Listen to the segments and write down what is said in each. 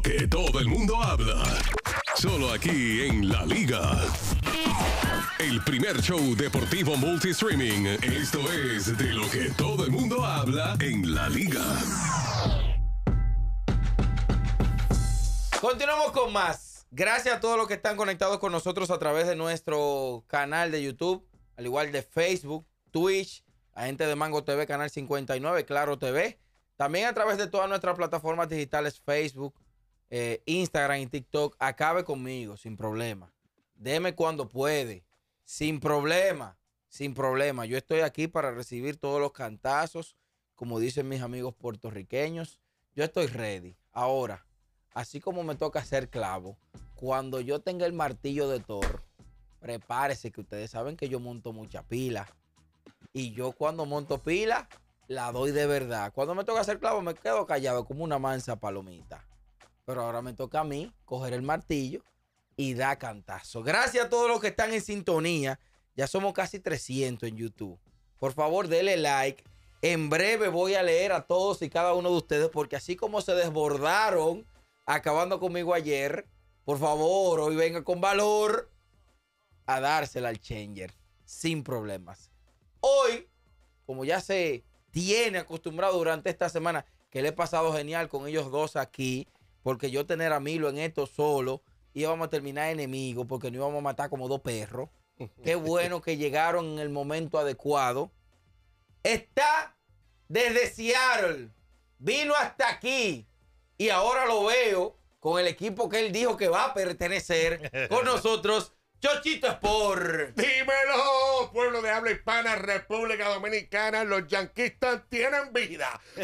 que todo el mundo habla. Solo aquí en La Liga. El primer show deportivo multistreaming. Esto es de lo que todo el mundo habla en La Liga. Continuamos con más. Gracias a todos los que están conectados con nosotros a través de nuestro canal de YouTube, al igual de Facebook, Twitch, Agente gente de Mango TV, Canal 59, Claro TV. También a través de todas nuestras plataformas digitales, Facebook, eh, Instagram y TikTok, acabe conmigo sin problema. Deme cuando puede, sin problema, sin problema. Yo estoy aquí para recibir todos los cantazos, como dicen mis amigos puertorriqueños. Yo estoy ready. Ahora, así como me toca hacer clavo, cuando yo tenga el martillo de Thor, prepárese que ustedes saben que yo monto mucha pila. Y yo cuando monto pila, la doy de verdad. Cuando me toca hacer clavo, me quedo callado como una mansa palomita. Pero ahora me toca a mí coger el martillo y dar cantazo. Gracias a todos los que están en sintonía. Ya somos casi 300 en YouTube. Por favor, denle like. En breve voy a leer a todos y cada uno de ustedes porque así como se desbordaron acabando conmigo ayer, por favor, hoy venga con valor a dársela al changer sin problemas. Hoy, como ya se tiene acostumbrado durante esta semana, que le he pasado genial con ellos dos aquí porque yo tener a Milo en esto solo, íbamos a terminar enemigos, porque no íbamos a matar como dos perros. Qué bueno que llegaron en el momento adecuado. Está desde Seattle, vino hasta aquí y ahora lo veo con el equipo que él dijo que va a pertenecer con nosotros. Chochito por... Dímelo, pueblo de habla hispana, República Dominicana, los yanquistas tienen vida.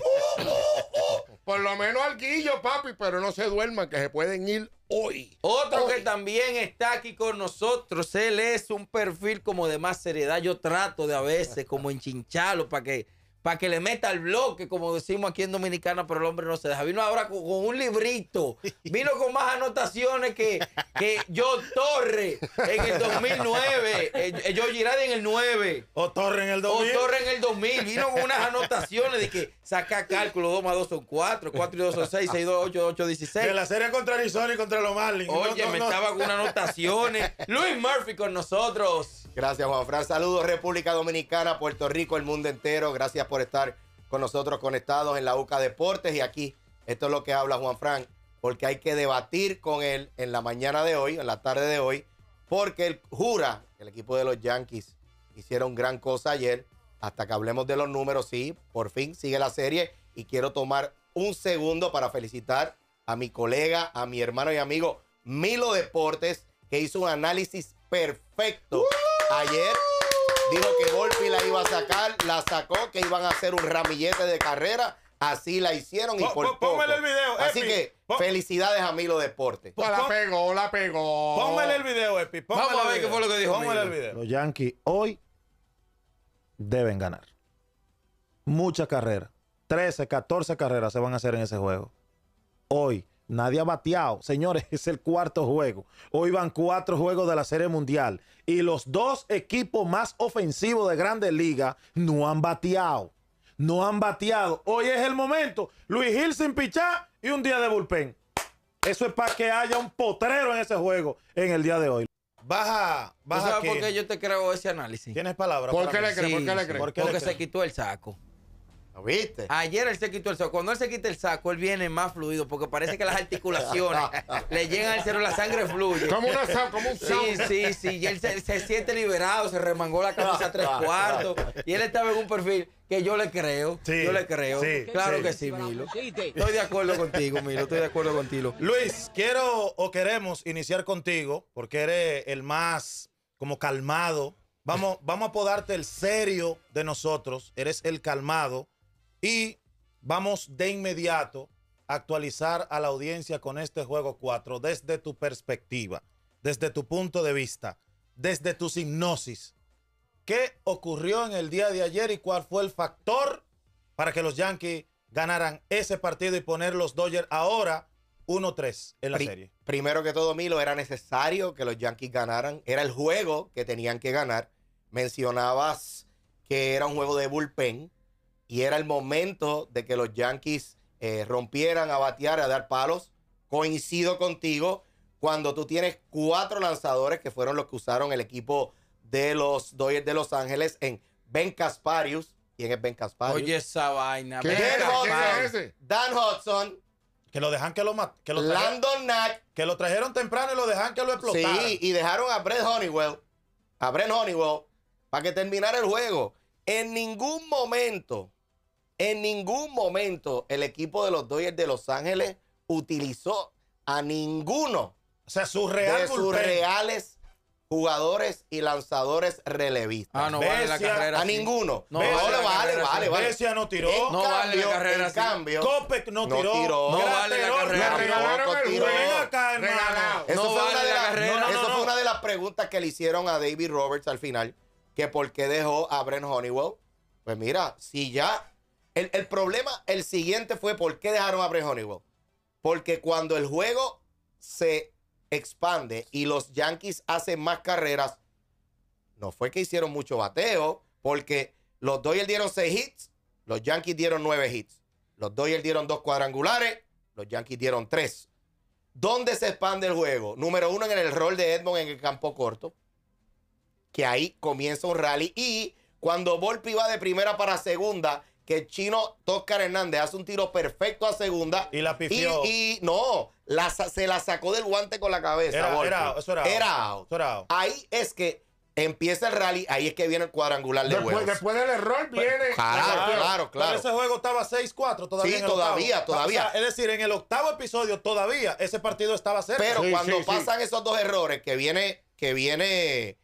Por lo menos al guillo, papi, pero no se duerman, que se pueden ir hoy. Otro que también está aquí con nosotros, él es un perfil como de más seriedad. Yo trato de a veces como enchincharlo para que para que le meta el bloque, como decimos aquí en Dominicana, pero el hombre no se deja. Vino ahora con, un librito, vino con más anotaciones que, que yo Torre en el 2009, yo John Girardi en el 9. O Torre en el 2000. O Torre en el 2000. Vino con unas anotaciones de que saca cálculo, 2 más 2 son 4, 4 y 2 son 6, 6, 2, 8, 8, 16. De la serie contra Arizona y contra los Marlins. Oye, me estaba con unas anotaciones. Luis Murphy con nosotros. Gracias, Juan Fran. Saludos, República Dominicana, Puerto Rico, el mundo entero. Gracias por estar con nosotros conectados en la UCA Deportes. Y aquí, esto es lo que habla Juan Fran, porque hay que debatir con él en la mañana de hoy, en la tarde de hoy, porque él jura que el equipo de los Yankees hicieron gran cosa ayer. Hasta que hablemos de los números, sí, por fin sigue la serie. Y quiero tomar un segundo para felicitar a mi colega, a mi hermano y amigo Milo Deportes, que hizo un análisis perfecto. ¡Uh! Ayer dijo que Volpi la iba a sacar, la sacó, que iban a hacer un ramillete de carrera. Así la hicieron y por poco. el video, Así que felicidades a Milo Deporte. la pegó, la pegó. Póngale el video, Epi. Vamos a ver qué fue lo que dijo. Póngale el video. Los Yankees hoy deben ganar. Mucha carrera. 13, 14 carreras se van a hacer en ese juego. Hoy. Nadie ha bateado. Señores, es el cuarto juego. Hoy van cuatro juegos de la Serie Mundial. Y los dos equipos más ofensivos de Grandes Ligas no han bateado. No han bateado. Hoy es el momento. Luis Gil sin pichar y un día de bullpen. Eso es para que haya un potrero en ese juego en el día de hoy. Baja, baja. ¿Sabes por qué yo te creo ese análisis? Tienes palabras. ¿Por, ¿Por qué le crees? Porque se quitó el saco viste? Ayer él se quitó el saco. Cuando él se quita el saco, él viene más fluido porque parece que las articulaciones le llegan al cerebro, la sangre fluye. Como, una, como un saco. Sí, sí, sí. Y él se, siente liberado, se remangó la camisa tres cuartos. Y él estaba en un perfil que yo le creo. Sí, yo le creo. Sí, claro que sí, Milo. Estoy de acuerdo contigo, Milo. Estoy de acuerdo contigo. Luis, quiero o queremos iniciar contigo porque eres el más como calmado. Vamos, vamos a apodarte el serio de nosotros. Eres el calmado. Y vamos de inmediato a actualizar a la audiencia con este juego 4 desde tu perspectiva, desde tu punto de vista, desde tu hipnosis. ¿Qué ocurrió en el día de ayer y cuál fue el factor para que los Yankees ganaran ese partido y poner los Dodgers ahora 1-3 en la serie? Primero que todo, Milo, era necesario que los Yankees ganaran. Era el juego que tenían que ganar. Mencionabas que era un juego de bullpen y era el momento de que los Yankees eh, rompieran a batear, a dar palos. Coincido contigo cuando tú tienes cuatro lanzadores que fueron los que usaron el equipo de los Dodgers de Los Ángeles en Ben Casparius. ¿Quién es Ben Casparius? Oye, esa vaina. ben Dan Hudson. Que lo dejan que lo que lo Landon Knack. Que lo trajeron temprano y lo dejan que lo explotaran. Sí, y dejaron a Brett Honeywell. A Honeywell. Para que terminara el juego. En ningún momento en ningún momento el equipo de los Dodgers de Los Ángeles utilizó a ninguno o sea, sus reales jugadores y lanzadores relevistas. Ah, no Becia, vale la carrera. A ninguno. No, Becia, vale, vale, carrera, vale, vale. Becia no tiró. En no cambio, vale la carrera. En sí. cambio, Copec no, no tiró. tiró. No vale la carrera. Le regalaron el tiró. acá, hermano. Eso, no fue vale una de la, la carrera. No, eso fue una de las preguntas que le hicieron a David Roberts al final, que por qué dejó a Brent Honeywell. Pues mira, si ya el, problema, el siguiente fue por qué dejaron a Bray Honeywell. Porque cuando el juego se expande y los Yankees hacen más carreras, no fue que hicieron mucho bateo, porque los Doyle dieron seis hits, los Yankees dieron nueve hits. Los Doyle dieron dos cuadrangulares, los Yankees dieron tres ¿Dónde se expande el juego? Número uno en el rol de Edmond en el campo corto, que ahí comienza un rally. Y cuando Volpi va de primera para segunda, que el chino Toscar Hernández hace un tiro perfecto a segunda. Y la pifió. Y, no, la, se la sacó del guante con la cabeza. Era, pues. eso era, out. era Ahí es que empieza el rally, ahí es que viene el cuadrangular de después, Wells. Después del error pues, viene. Claro, claro, ese juego estaba 6-4 todavía. todavía, todavía. es decir, en el octavo episodio todavía ese partido estaba cerca. Pero cuando pasan esos dos errores que viene, que viene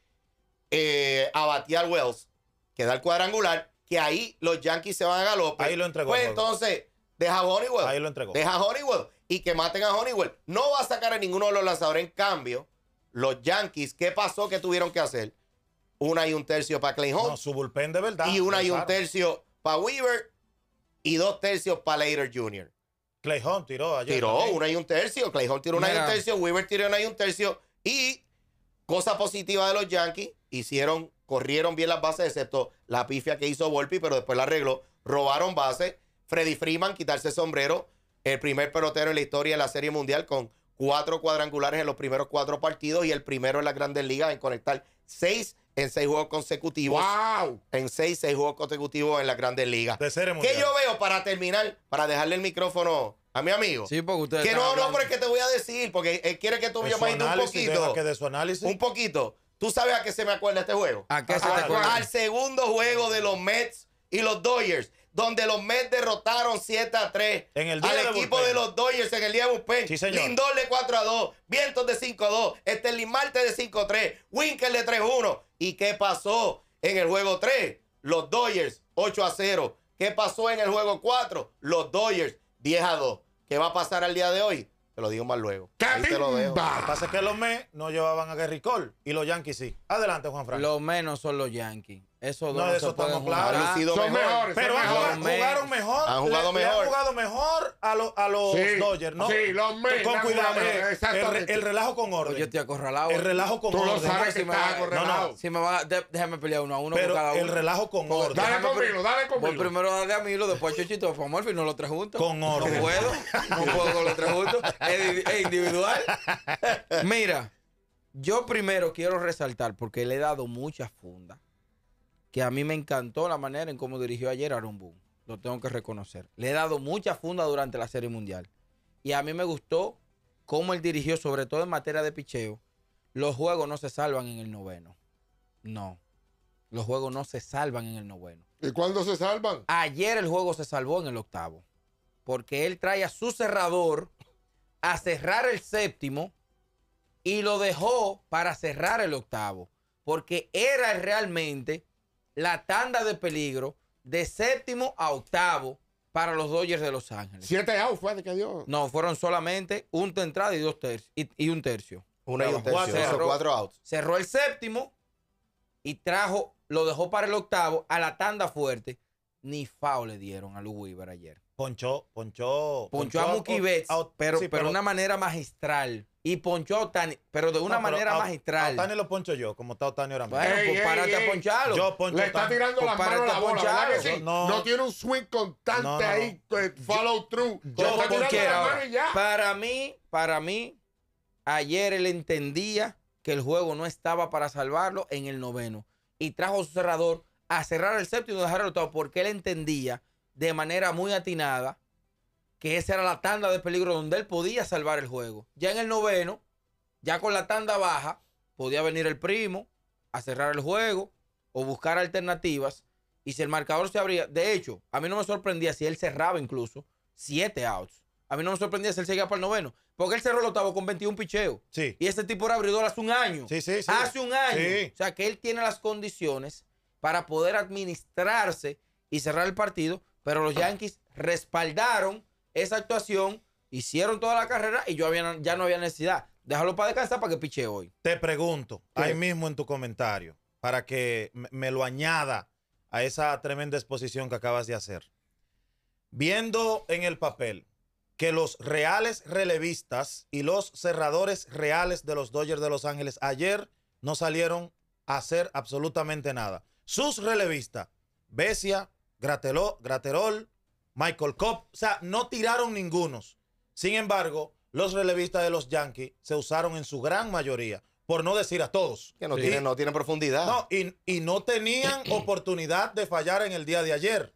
eh, a batear Wells, que el cuadrangular, que ahí los Yankees se van a galope. Ahí lo entregó. Pues entonces, deja a Honeywell. Ahí lo entregó. Deja a Honeywell y que maten a Honeywell. No va a sacar a ninguno de los lanzadores. En cambio, los Yankees, ¿qué pasó? ¿Qué tuvieron que hacer? Una y un tercio para Clay Holmes. No, su bullpen de verdad. Y una y un tercio para Weaver y dos tercios para Later Jr. Clay Holmes tiró ayer. Tiró una y un tercio. Clay tiró una y un tercio. Weaver tiró una y un tercio. Y cosa positiva de los Yankees, hicieron corrieron bien las bases, excepto la pifia que hizo Volpi, pero después la arregló. Robaron bases. Freddy Freeman, quitarse el sombrero, el primer pelotero en la historia de la Serie Mundial con cuatro cuadrangulares en los primeros cuatro partidos y el primero en las grandes ligas en conectar seis en seis juegos consecutivos. ¡Wow! En seis, seis juegos consecutivos en las grandes ligas. De ¿Qué yo veo para terminar, para dejarle el micrófono a mi amigo? Sí, porque ustedes. Que no, no, porque que te voy a decir, porque él quiere que tú me llames un poquito. Un poquito. ¿Tú sabes a qué se me acuerda este juego? ¿A qué se te acuerda? Al segundo juego de los Mets y los Dodgers, donde los Mets derrotaron 7 a 3 el al equipo de los Dodgers en el día de Bullpen. Lindor de 4 a 2, Vientos de 5 a 2, Estelín Marte de 5 a 3, Winkel de 3 a 1. ¿Y qué pasó en el juego 3? Los Dodgers 8 a 0. ¿Qué pasó en el juego 4? Los Dodgers 10 a 2. ¿Qué va a pasar al día de hoy? Te lo digo más luego. Ahí te lo dejo. Lo que pasa es que los Mets no llevaban a Gary Cole y los Yankees sí. Adelante, Juan Franco. Lo menos son los Yankees. Esos dos no, de eso estamos claros. son mejores. Pero jugaron mejor. Han jugado mejor. han jugado mejor a, lo, a los Dodgers, ¿no? Sí, los mejores. Con cuidado. Exacto. Eh, el, relajo con orden. Yo estoy acorralado. El relajo con orden. Tú lo sabes no, que si acorralado. No, Si me va, déjame pelear uno a uno con cada uno. el relajo con orden. Dale conmigo, dale conmigo. Voy primero dale a Milo, después a Chuchito, después a Morphy. No los tres juntos. Con orden. No puedo. No puedo con los tres juntos. Es individual. Mira. Yo primero quiero resaltar, porque le he dado muchas funda, que a mí me encantó la manera en cómo dirigió ayer Aaron Boone. Lo tengo que reconocer. Le he dado mucha funda durante la Serie Mundial. Y a mí me gustó cómo él dirigió, sobre todo en materia de picheo. Los juegos no se salvan en el noveno. No. Los juegos no se salvan en el noveno. ¿Y cuándo se salvan? Ayer el juego se salvó en el octavo. Porque él trae a su cerrador a cerrar el séptimo y lo dejó para cerrar el octavo, porque era realmente la tanda de peligro de séptimo a octavo para los Dodgers de Los Ángeles. ¿Siete outs fue de que dio? No, fueron solamente un entrada y dos tercios. Y, un tercio. Una y un tercio. Cerró, cuatro outs. Cerró el séptimo y trajo, lo dejó para el octavo a la tanda fuerte. Ni FAO le dieron a Luis Weaver ayer. Ponchó, ponchó. a Mookie Betts, pero, pero, de una manera magistral y ponchó a pero de una manera magistral. A lo poncho yo, como está Otani ahora mismo. Bueno, pues a poncharlo. Yo poncho Le está tirando pues las manos a la bola, no, tiene un swing constante ahí, pues, follow through. Yo, Para mí, para mí, ayer él entendía que el juego no estaba para salvarlo en el noveno. Y trajo su cerrador a cerrar el séptimo y dejar el porque él entendía de manera muy atinada que esa era la tanda de peligro donde él podía salvar el juego. Ya en el noveno, ya con la tanda baja, podía venir el primo a cerrar el juego o buscar alternativas. Y si el marcador se abría, de hecho, a mí no me sorprendía si él cerraba incluso siete outs. A mí no me sorprendía si él seguía para el noveno. Porque él cerró el octavo con 21 picheos. Sí. Y ese tipo era abridor hace un año. Sí, sí, hace un año. O sea que él tiene las condiciones para poder administrarse y cerrar el partido. Pero los ah. Yankees respaldaron esa actuación, hicieron toda la carrera y yo ya no había necesidad. Déjalo para descansar para que piche hoy. Te pregunto, ahí mismo en tu comentario, para que me lo añada a esa tremenda exposición que acabas de hacer. Viendo en el papel que los reales relevistas y los cerradores reales de los Dodgers de Los Ángeles ayer no salieron a hacer absolutamente nada. Sus relevistas, Besia, Graterol, Michael Cobb. O sea, no tiraron ningunos. Sin embargo, los relevistas de los Yankees se usaron en su gran mayoría, por no decir a todos. Que no, tienen, no profundidad. No, y, no tenían oportunidad de fallar en el día de ayer.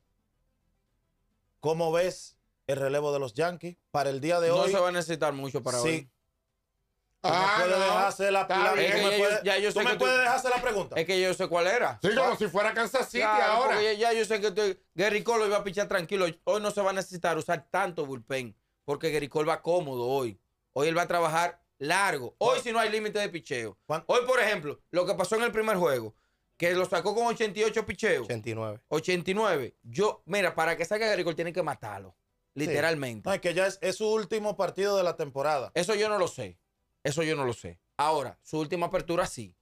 ¿Cómo ves el relevo de los Yankees para el día de hoy? No se va a necesitar mucho para hoy. Ah, la, pregunta? Es que yo sé cuál era. Sí, como si fuera Kansas City ahora. Ya, yo sé que tú... lo Cole a pichar tranquilo. Hoy no se va a necesitar usar tanto bullpen porque Gary va cómodo hoy. Hoy él va a trabajar largo. Hoy si no hay límite de picheo. Hoy, por ejemplo, lo que pasó en el primer juego, que lo sacó con 88 picheos. 89. 89. Yo, mira, para que saque Gary tiene que matarlo. Literalmente. que ya es su último partido de la temporada. Eso yo no lo sé. Eso yo no lo sé. Ahora, su última apertura sí.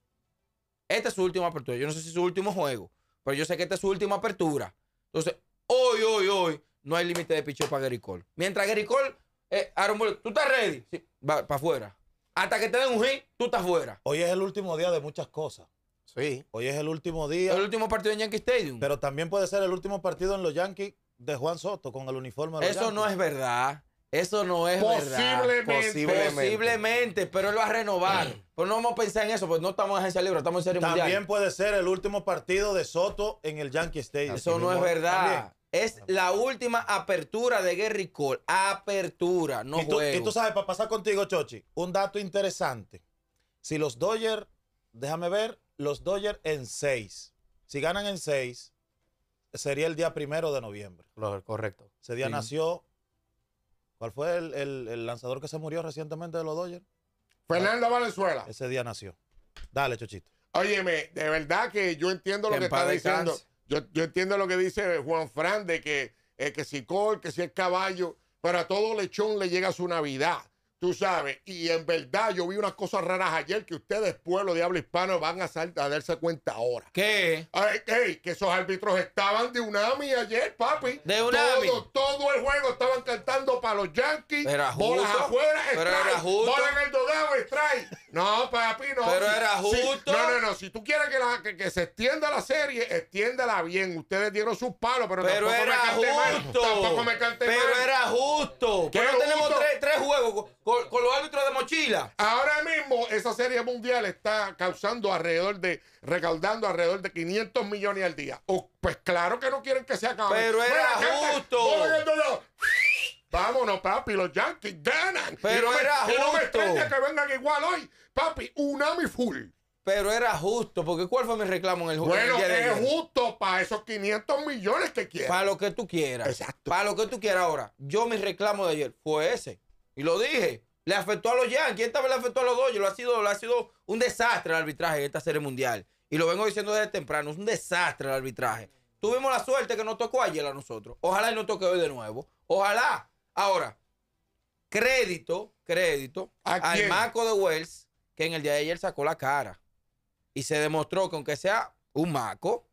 Esta es su última apertura. Yo no sé si es su último juego, pero yo sé que esta es su última apertura. Entonces, hoy, hoy, hoy, no hay límite de picheo para Gary Cole. Mientras Gary Cole, eh, ¿tú estás ready? Sí, va para afuera. Hasta que te den un hit, tú estás fuera. Hoy es el último día de muchas cosas. Sí. Hoy es el último día. El último partido en Yankee Stadium. Pero también puede ser el último partido en los Yankees de Juan Soto con el uniforme de Eso no es verdad. Eso no es posible verdad. Posiblemente. pero él va a renovar. Mm. pues no vamos a pensar en eso, pues no estamos en agencia libre, estamos en serie También mundial. También puede ser el último partido de Soto en el Yankee Stadium. Eso no es verdad. Es la última apertura de Gary Cole. Apertura, no ¿Y tú, Y tú sabes, para pasar contigo, Chochi, un dato interesante. Si los Dodgers, déjame ver, los Dodgers en seis Si ganan en seis sería el día primero de noviembre. Correcto. Ese día nació ¿Cuál fue el, lanzador que se murió recientemente de los Dodgers? Fernando Valenzuela. Ese día nació. Dale, Chochito. Óyeme, de verdad que yo entiendo lo que, está diciendo. Yo, entiendo lo que dice Juan Fran de que, eh, que si col, que si es caballo, para todo lechón le llega su Navidad. Tú sabes, y en verdad yo vi unas cosas raras ayer que ustedes, pueblo de habla hispano, van a, a darse cuenta ahora. ¿Qué? Ay, que esos árbitros estaban de Unami ayer, papi. De Unami. Todo, todo el juego estaban cantando para los Yankees. Era Bolas afuera, extrae Era justo. en el strike. No, papi, no. Pero era justo. no, no, no. Si tú quieres que, que, se extienda la serie, extiéndala bien. Ustedes dieron sus palos, pero, pero tampoco era me justo. Mal, tampoco me canté Pero era justo. Que pues no tenemos tres, juegos con, los árbitros de mochila. Ahora mismo, esa serie mundial está causando alrededor de, recaudando alrededor de 500 millones al día. Oh, pues claro que no quieren que se acabe. Pero era justo. Vámonos, papi, los Yankees ganan. Pero era justo. no me que vengan igual hoy. Papi, Unami full. Pero era justo, porque ¿cuál fue mi reclamo en el juego? Bueno, es justo para esos 500 millones que quieras. Para lo que tú quieras. Exacto. Para lo que tú quieras ahora. Yo mi reclamo de ayer fue ese. Y lo dije. Le afectó a los Yankees, esta vez le afectó a los dos? Lo ha sido, lo ha sido un desastre el arbitraje en esta serie mundial. Y lo vengo diciendo desde temprano, es un desastre el arbitraje. Tuvimos la suerte que no tocó ayer a nosotros. Ojalá y nos toque hoy de nuevo. Ojalá. Ahora, crédito, crédito al maco de Wells, que en el día de ayer sacó la cara. Y se demostró que aunque sea un maco,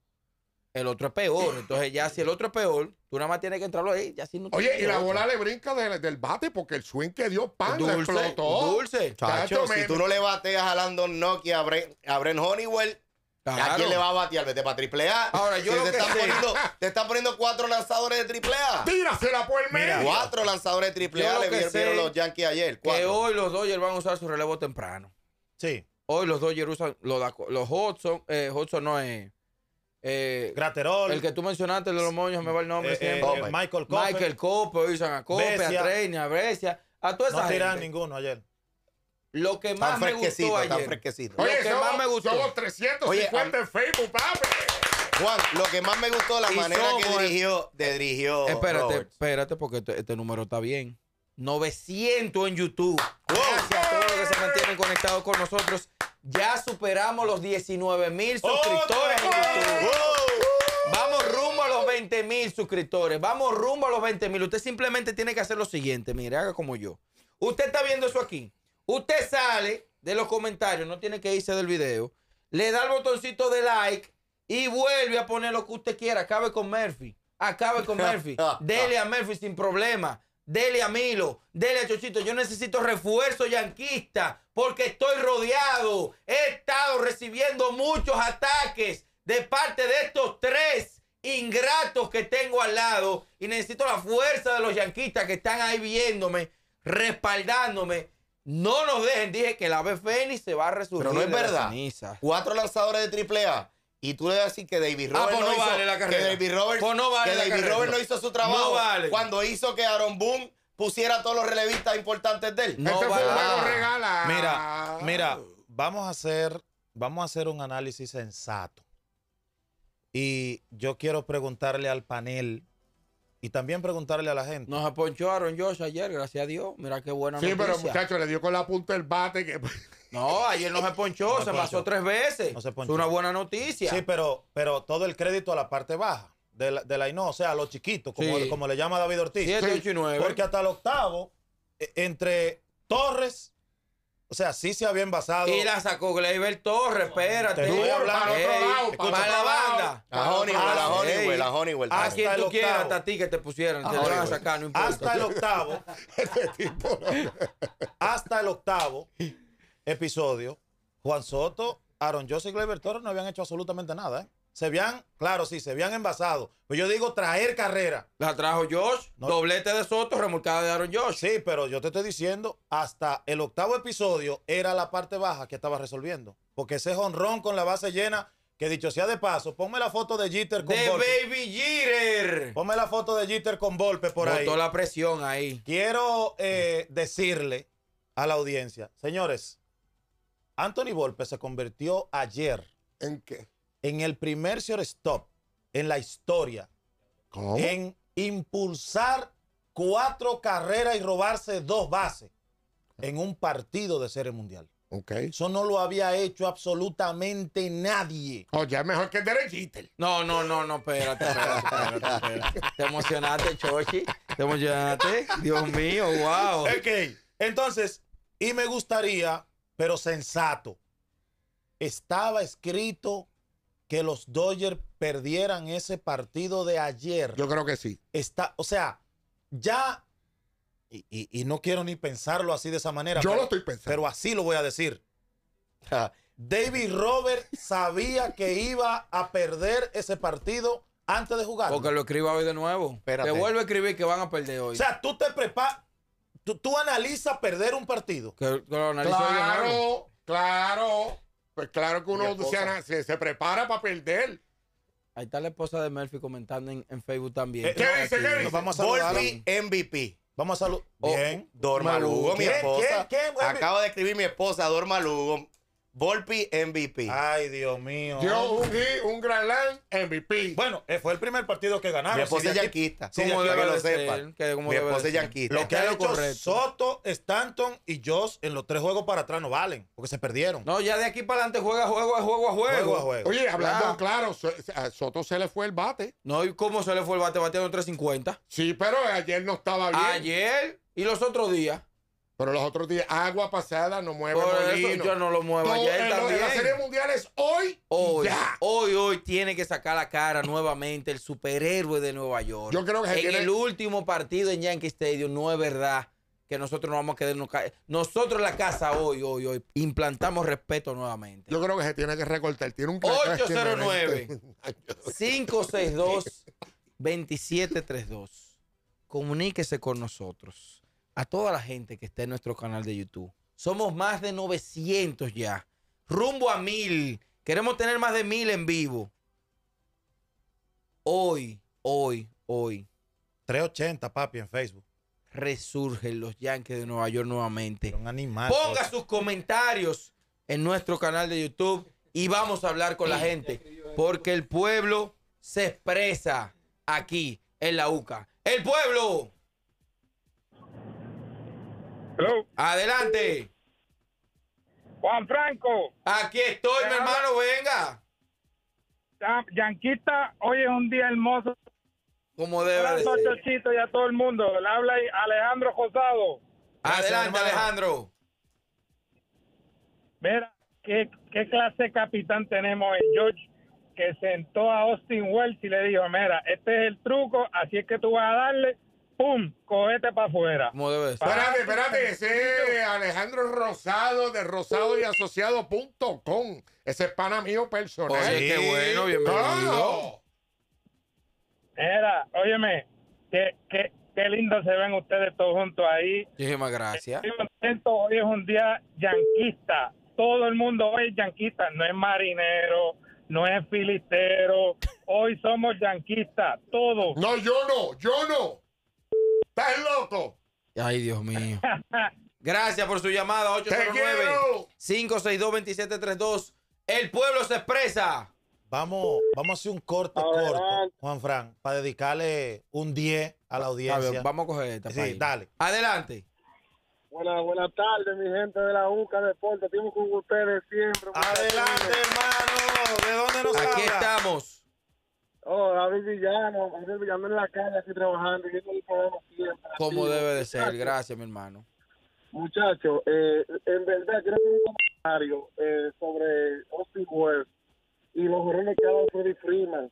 el otro es peor. Entonces, ya si el otro es peor, tú nada más tienes que entrarlo ahí. Oye, y la bola le brinca del bate porque el swing que dio pan explotó. Dulce. si tú no le bateas a Landon Nock y a Bren Honeywell, ¿A quién le va a batear? Vete para triple A. Ahora, yo si te, están poniendo, te, están poniendo, cuatro lanzadores de triple A. Tírasela por el medio. Cuatro lanzadores de triple A le vieron, los Yankees ayer. Que hoy los Dodgers van a usar su relevo temprano. Sí. Hoy los Dodgers usan los, los Hudson. Eh, Hudson no es. Eh, Graterol. El que tú mencionaste de los moños, me va el nombre. Eh, siempre. Michael Cope. Michael Cope, usan a Cope, a Treña, a Brescia. A toda esa no gente. ninguno ayer. Lo que más me gustó Tan fresquecito. Oye, lo que somos, más me gustó. 350 en Facebook, papi. Juan, lo que más me gustó la manera que dirigió, dirigió. Espérate, espérate, porque este, este, número está bien. 900 en YouTube. Gracias a todos los que se ¡Eh! mantienen conectados con nosotros. Ya superamos los 19 mil suscriptores en YouTube. Vamos rumbo a los 20 mil suscriptores. Vamos rumbo a los 20 mil. Usted simplemente tiene que hacer lo siguiente. Mire, haga como yo. Usted está viendo eso aquí. Usted sale de los comentarios, no tiene que irse del video, le da el botoncito de like y vuelve a poner lo que usted quiera. Acabe con Murphy. Acabe con Murphy. dele a Murphy sin problema. Dele a Milo, dele a Chochito. Yo necesito refuerzo yanquista porque estoy rodeado. He estado recibiendo muchos ataques de parte de estos tres ingratos que tengo al lado y necesito la fuerza de los yanquistas que están ahí viéndome, respaldándome no nos dejen, dije que la ave Fénix se va a resurgir. Pero no es verdad. Cuatro lanzadores de triple A Y tú le vas a decir que David Roberts ah, pues no, vale la carrera. David Roberts, pues no, vale que David Robert no hizo su trabajo no vale. cuando hizo que Aaron Boone pusiera todos los relevistas importantes de él. No este vale. regala. Mira, mira, vamos a hacer, vamos a hacer un análisis sensato. Y yo quiero preguntarle al panel y también preguntarle a la gente. Nos aponchó Aaron Josh ayer, gracias a Dios. Mira qué buena noticia. Sí, pero muchacho, le dio con la punta el bate. Que... Pues no, ayer no se ponchó, se, pasó tres veces. se Es una buena noticia. Sí, pero, pero todo el crédito a la parte baja de la, de INO, o sea, a los chiquitos, como, como le llama David Ortiz. 7, y 9. Porque hasta el octavo, e, entre Torres o sea, sí se había basado. Y la sacó Gleyber Torres, espérate. Tú hablar otro lado, para, la banda. La Honeywell, la Honeywell, la Honeywell. A quien tú quieras, hasta a ti que te pusieron, ah, te van a sacar, no importa. Hasta el octavo. Este hasta el octavo episodio, Juan Soto, Aaron Joseph y Gleyber Torres no habían hecho absolutamente nada, ¿eh? se habían, claro, sí, se habían envasado. Pero pues yo digo traer carrera. La trajo Josh, doblete de Soto, remolcada de Aaron Josh. Sí, pero yo te estoy diciendo, hasta el octavo episodio era la parte baja que estaba resolviendo. Porque ese jonrón con la base llena, que dicho sea de paso, ponme la foto de Jeter con de Baby Jeter! Ponme la foto de Jeter con golpe por ahí. Botó la presión ahí. Quiero eh, decirle a la audiencia, señores, Anthony Volpe se convirtió ayer. ¿En qué? en el primer stop en la historia en impulsar cuatro carreras y robarse dos bases en un partido de serie mundial. Okay. Eso no lo había hecho absolutamente nadie. Oye, oh, es mejor que Derek No, no, no, no, espérate, espérate, espérate, Te emocionaste, Chochi. Te emocionaste. Dios mío, wow. Ok, entonces, y me gustaría, pero sensato, estaba escrito que los Dodgers perdieran ese partido de ayer. Yo creo que sí. Está, o sea, ya, y, no quiero ni pensarlo así de esa manera. Yo pero, lo estoy pensando. Pero así lo voy a decir. David Robert sabía que iba a perder ese partido antes de jugar. Porque lo escriba hoy de nuevo. Te vuelvo a escribir que van a perder hoy. O sea, tú te preparas, tú, analizas perder un partido. claro, claro. Pues claro que uno se, prepara para perder. Ahí está la esposa de Murphy comentando en, en Facebook también. Eh, ¿Qué, dice? ¿Qué Vamos a Volpi MVP. Vamos a saludar. Oh, Bien. Dorma Lugo, mi esposa. Acabo de escribir mi esposa, Dorma Lugo. Volpi MVP. Ay, Dios mío. Dio un, un gran LAN MVP. Bueno, eh, fue el primer partido que ganaron. Mi esposa yanquista. como yo que lo Mi esposa es yanquista. Lo que ha hecho Soto, Stanton y Josh en los tres juegos para atrás no valen, porque se perdieron. No, ya de aquí para adelante juega juego a juego a juego. a juego. Oye, hablando claro. a Soto se le fue el bate. No, ¿y cómo se le fue el bate? Bateando 3.50. Sí, pero ayer no estaba bien. Ayer y los otros días. Pero los otros días, agua pasada no mueve Por Eso yo no lo muevo. La Serie Mundial es hoy. Hoy, hoy, hoy tiene que sacar la cara nuevamente el superhéroe de Nueva York. Yo creo que en el último partido en Yankee Stadium no es verdad que nosotros no vamos a quedarnos. Nosotros en la casa hoy, hoy, hoy implantamos respeto nuevamente. Yo creo que se tiene que recortar. Tiene un 809 562 2732. Comuníquese con nosotros a toda la gente que está en nuestro canal de YouTube. Somos más de 900 ya, rumbo a mil. Queremos tener más de mil en vivo. Hoy, hoy, hoy. 380, papi, en Facebook. Resurgen los Yankees de Nueva York nuevamente. Son animales. Ponga sus comentarios en nuestro canal de YouTube y vamos a hablar con la gente. Porque el pueblo se expresa aquí en la UCA. El pueblo. Adelante. Juan Franco. Aquí estoy, mi hermano, venga. Yanquita, hoy es un día hermoso. Como debe de ser. y a todo el mundo. Le habla Alejandro Josado. Adelante, Alejandro. Mira, ¿qué, clase de capitán tenemos en George que sentó a Austin Wells y le dijo, mira, este es el truco, así es que tú vas a darle ¡pum! Cohete para afuera. Espérate, espérate, ese Alejandro Rosado de Rosado y Asociado.com. Ese es pana mío personal. qué bueno, bienvenido. Era, óyeme, qué, qué, qué lindo se ven ustedes todos juntos ahí. Muchísimas gracias. hoy es un día yanquista. Todo el mundo hoy es yanquista, no es marinero, no es filistero. Hoy somos yanquistas, todos. No, yo no, yo no. ¡Estás loco! Ay, Dios mío. Gracias por su llamada, 809-562-2732. El pueblo se expresa. Vamos, vamos a hacer un corte corto, Juan Fran, para dedicarle un 10 a la audiencia. vamos a coger esta. Sí, dale. Adelante. Buenas tardes, mi gente de la UCA Deportes. Estamos con ustedes siempre. Adelante, hermano. ¿De dónde nos Aquí estamos. Oh, David Villano, David Villano en la calle, aquí trabajando, viendo programa siempre. Como debe de ser, gracias, mi hermano. Muchachos, eh, en verdad, creo que un comentario eh, sobre Austin y los errores que ha dado Freddy Freeman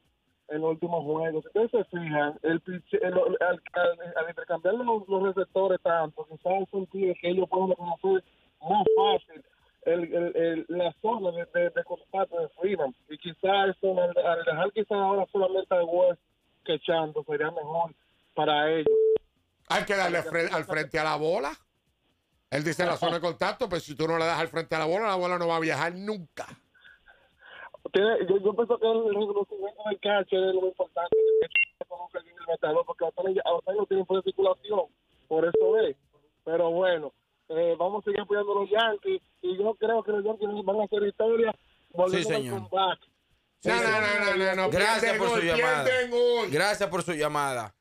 en los últimos juegos. Si ustedes se fijan, el, el al, intercambiar los, receptores tanto, quizás el sentido que ellos pueden reconocer más fácil el, el, la zona de, de, contacto de Freeman. Y quizás eso, al, dejar quizás ahora solamente a West quechando, sería mejor para ellos. Hay que darle al frente a la bola. Él dice la zona de contacto, pero pues, si tú no le das al frente a la bola, la bola no va a viajar nunca. yo, yo pienso que el reconocimiento del es lo importante. Que el matador, porque ahora no tiene de circulación, por eso es. Pero bueno, eh, vamos a seguir apoyando a los Yankees y yo creo que los Yankees van a hacer historia volviendo sí, señor. Al sí, Gracias por su llamada. Gracias por su llamada.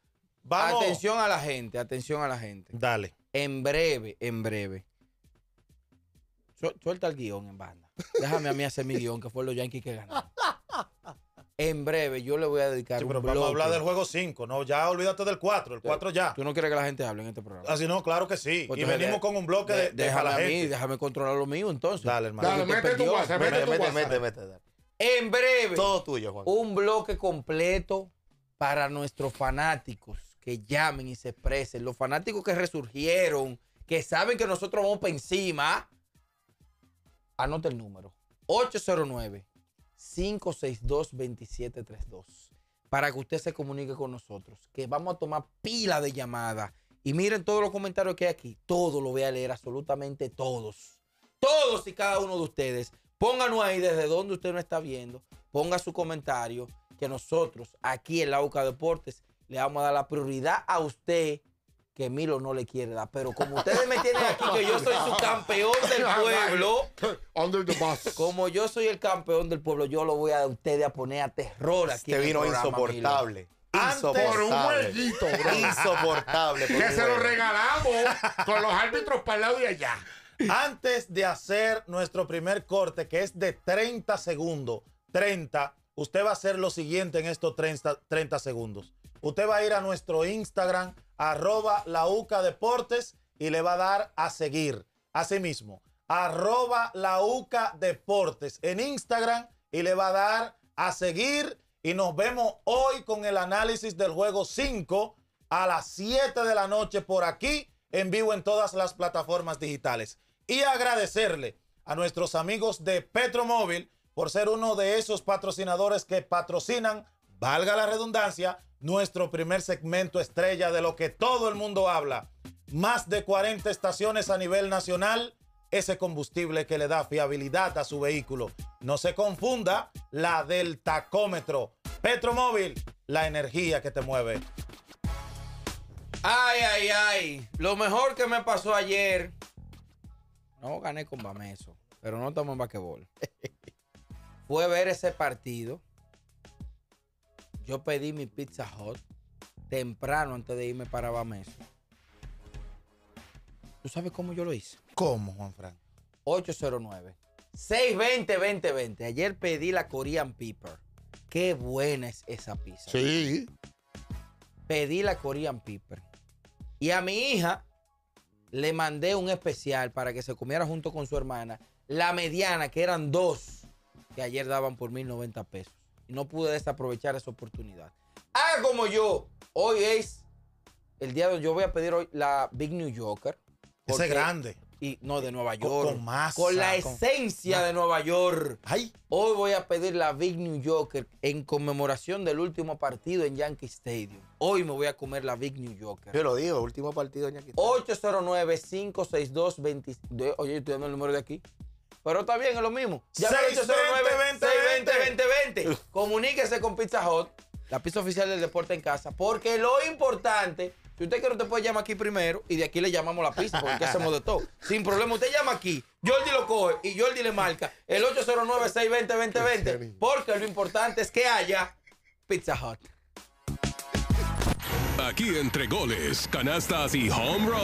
Atención a la gente, atención a la gente. Dale. En breve, en breve. Suelta el guión en banda. Déjame a mí hacer mi guión, que fue los Yankees que ganaron. En breve, yo le voy a dedicar sí, pero vamos a hablar del juego 5, ¿no? Ya olvídate del 4, el 4 ya. ¿Tú no quieres que la gente hable en este programa? Así ah, no, claro que sí. Pues y venimos con un bloque de, déjame a mí, déjame controlar lo mío entonces. Dale, hermano. Dale, mete tu mete, mete, mete, En breve. Todo tuyo, Juan. Un bloque completo para nuestros fanáticos que llamen y se expresen. Los fanáticos que resurgieron, que saben que nosotros vamos para encima. Anota el número. 809 562-2732 para que usted se comunique con nosotros, que vamos a tomar pila de llamada Y miren todos los comentarios que hay aquí. Todo lo voy a leer, absolutamente todos. Todos y cada uno de ustedes. Pónganos ahí desde donde usted no está viendo. Ponga su comentario que nosotros aquí en la UCA Deportes le vamos a dar la prioridad a usted que Milo no le quiere dar. Pero como ustedes me tienen aquí, que yo soy su campeón del pueblo. Como yo soy el campeón del pueblo, yo lo voy a ustedes a poner a terror aquí. Este vino insoportable. Insoportable. Por un Insoportable. que se lo regalamos con los árbitros para el lado y allá. Antes de hacer nuestro primer corte, que es de 30 segundos, 30, usted va a hacer lo siguiente en estos 30, 30 segundos. Usted va a ir a nuestro Instagram, arroba la UCA Deportes y le va a dar a seguir. Asimismo, arroba la UCA Deportes en Instagram y le va a dar a seguir. Y nos vemos hoy con el análisis del juego 5 a las 7 de la noche por aquí, en vivo en todas las plataformas digitales. Y agradecerle a nuestros amigos de Petromóvil por ser uno de esos patrocinadores que patrocinan, valga la redundancia, nuestro primer segmento estrella de lo que todo el mundo habla. Más de 40 estaciones a nivel nacional, ese combustible que le da fiabilidad a su vehículo. No se confunda la del tacómetro. Petromóvil, la energía que te mueve. Ay, ay, ay. Lo mejor que me pasó ayer. No gané con Bameso, pero no tomo en basquetbol. Fue ver ese partido yo pedí mi Pizza Hot temprano antes de irme para Bameso. ¿Tú sabes cómo yo lo hice? ¿Cómo, Juan Franco? 809. 620-2020. Ayer pedí la Korean Pepper. Qué buena es esa pizza. Sí. Pedí la Korean Pepper. Y a mi hija le mandé un especial para que se comiera junto con su hermana. La mediana, que eran dos, que ayer daban por 1090 pesos no pude desaprovechar esa oportunidad. Haga ah, como yo. Hoy es el día donde yo voy a pedir hoy la Big New Yorker. Ese grande. Y no, de Nueva York. Con, más. con la esencia de Nueva York. Hoy voy a pedir la Big New Yorker en conmemoración del último partido en Yankee Stadium. Hoy me voy a comer la Big New Yorker. Yo lo digo, último partido en Yankee Stadium. 809-562-20. Oye, estoy dando el número de aquí. Pero está bien, es lo mismo. Ya 2020. Comuníquese con Pizza Hot, la pista oficial del deporte en casa, porque lo importante, si usted quiere, usted puede llamar aquí primero y de aquí le llamamos la pista porque hacemos de todo. Sin problema, usted llama aquí, Jordi lo coge y Jordi le marca el 809-620-2020, porque lo importante es que haya Pizza Hot. Aquí entre goles, canastas y home run